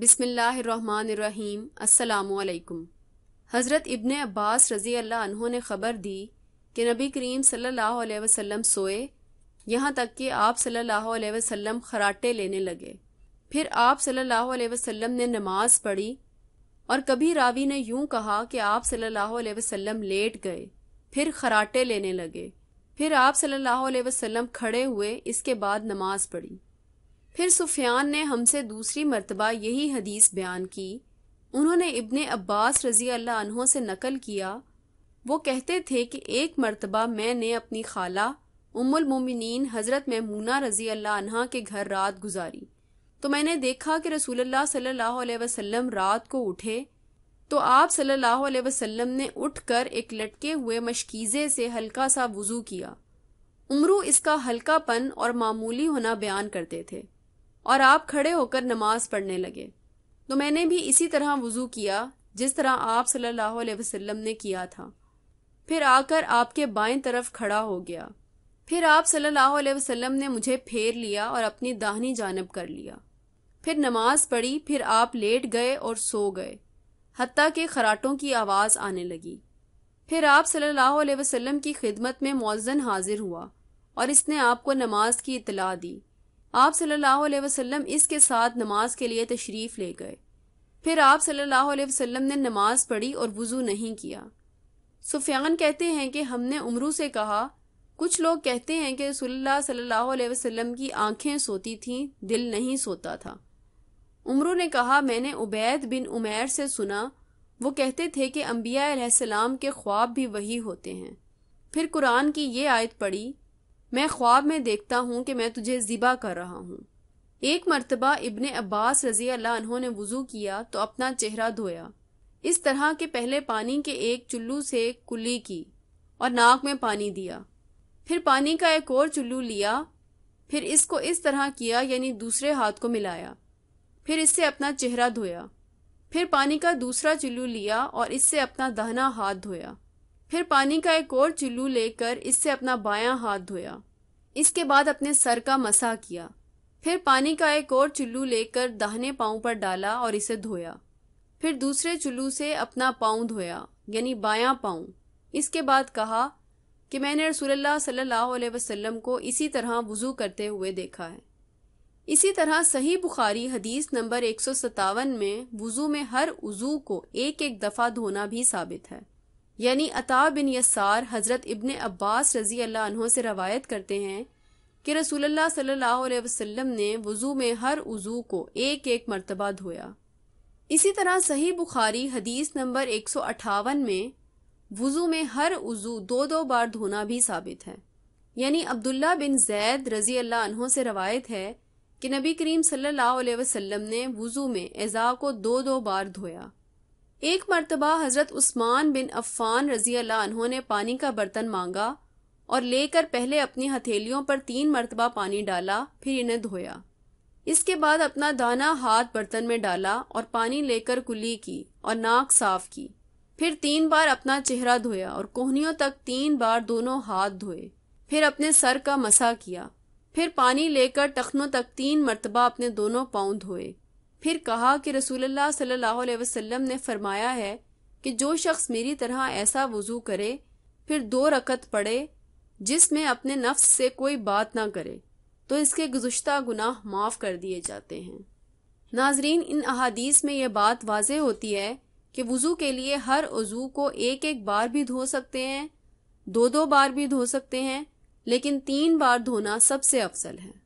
बिसमीम् अल्लाम हज़रत इब्न अब्बास रज़ी अल्लाह अनहों ने ख़बर दी कि नबी करीम सल्लल्लाहु अलैहि वसल्लम सोए यहाँ तक कि आप सल्लल्लाहु अलैहि वसल्लम खराटे लेने लगे फिर आप सल्लल्लाहु अलैहि वसल्लम ने नमाज पढ़ी और कभी रावी ने यूं कहा कि आप सल्लल्लाहु अलैहि वसल्लम लेट गए फिर खराटे लेने लगे फिर आप सल्लल्लाहु अलैहि वसल्लम खड़े हुए इसके बाद नमाज पढ़ी फिर सुफियान ने हमसे दूसरी मरतबा यही हदीस बयान की उन्होंने इब्ने अब्बास रजी अल्लाह अनहों से नकल किया वो कहते थे कि एक मरतबा मैंने अपनी खाला उमुल मोमिनीन हज़रत मैमूना रजी अल्लाह अनहा के घर रात गुजारी तो मैंने देखा कि रसूलुल्लाह सल्लल्लाहु अलैहि वसल्लम रात को उठे तो आप सल्लल्लाहु अलैहि वसल्लम ने उठकर एक लटके हुए मशकीज़े से हल्का सा वज़ू किया उमरू इसका हल्कापन और मामूली होना बयान करते थे और आप खड़े होकर नमाज पढ़ने लगे तो मैंने भी इसी तरह वजू किया जिस तरह आप सल्लल्लाहु अलैहि वसल्लम ने किया था फिर आकर आपके बाएं तरफ खड़ा हो गया फिर आप सल्लल्लाहु अलैहि वसल्लम ने मुझे फेर लिया और अपनी दाहनी जानब कर लिया फिर नमाज पढ़ी फिर आप लेट गए और सो गए हती के खराटों की आवाज़ आने लगी फिर आप सल्लल्लाहु अलैहि वसल्लम की खिदमत में मौजन हाजिर हुआ और इसने आपको नमाज की इतला दी आप सल्लल्लाहु अलैहि वसल्लम इसके साथ नमाज के लिए तशरीफ ले गए फिर आप सल्लल्लाहु अलैहि वसल्लम ने नमाज पढ़ी और वज़ू नहीं किया सुफियान कहते हैं कि हमने उमरू से कहा कुछ लोग कहते हैं कि रसुल्ला सल्लल्लाहु अलैहि वसल्लम की आंखें सोती थीं दिल नहीं सोता था उमरू ने कहा मैंने उबैद बिन उमैर से सुना वो कहते थे कि अम्बिया के ख्वाब भी वही होते हैं फिर कुरान की ये आयत पढ़ी मैं ख्वाब में देखता हूँ कि मैं तुझे ज़िबा कर रहा हूँ एक मरतबा इबन अब्बास रजी अल्लाह ने वज़ू किया तो अपना चेहरा धोया इस तरह के पहले पानी के एक चुल्लू से कुली की और नाक में पानी दिया फिर पानी का एक और चुल्लू लिया फिर इसको इस तरह किया यानी दूसरे हाथ को मिलाया फिर इससे अपना चेहरा धोया फिर पानी का दूसरा चुल्लू लिया और इससे अपना दहना हाथ धोया फिर पानी का एक और चुल्लू लेकर इससे अपना बायां हाथ धोया इसके बाद अपने सर का मसा किया फिर पानी का एक और चुल्लू लेकर दाहने पाँव पर डाला और इसे धोया फिर दूसरे चुल्लू से अपना पाँव धोया यानी बायां पाँव इसके बाद कहा कि मैंने रसूलुल्लाह सल्लल्लाहु अलैहि वसल्लम को इसी तरह वज़ू करते हुए देखा है इसी तरह सही बुखारी हदीस नंबर एक में वज़ू में हर उज़ू को एक एक दफ़ा धोना भी साबित है यानी अता बिन यसार हज़रत इबन अब्बास रजी अल्लाह से रवायत करते हैं कि रसूलुल्लाह सल्लल्लाहु अलैहि वसल्लम ने वज़ू में हर वजू को एक एक मरतबा धोया इसी तरह सही बुखारी हदीस नंबर एक सौ अट्ठावन में वज़ू में हर वज़ू दो दो बार धोना भी साबित है यानी अब्दुल्ला बिन जैद रजी अल्लाह से रवायत है कि नबी करीम सल्लल्लाहु अलैहि वसल्लम ने वज़ू में एज़ा को दो दो बार धोया एक मरतबा हज़रत उस्मान बिन अफ़ान रजी अल्लाह ने पानी का बर्तन मांगा और लेकर पहले अपनी हथेलियों पर तीन मरतबा पानी डाला फिर इन्हें धोया इसके बाद अपना दाना हाथ बर्तन में डाला और पानी लेकर कुली की और नाक साफ की फिर तीन बार अपना चेहरा धोया और कोहनियों तक तीन बार दोनों हाथ धोए फिर अपने सर का मसा किया फिर पानी लेकर टखनों तक तीन मरतबा अपने दोनों पाँव धोए फिर कहा कि रसूलुल्लाह सल्लल्लाहु अलैहि वसल्लम ने फरमाया है कि जो शख्स मेरी तरह ऐसा वज़ू करे फिर दो रकत पढ़े जिसमें अपने नफ्स से कोई बात ना करे तो इसके गुज्त गुनाह माफ़ कर दिए जाते हैं नाजरीन इन अहादीस में यह बात वाज होती है कि वज़ू के लिए हर वज़ू को एक एक बार भी धो सकते हैं दो दो बार भी धो सकते हैं लेकिन तीन बार धोना सबसे अफसल है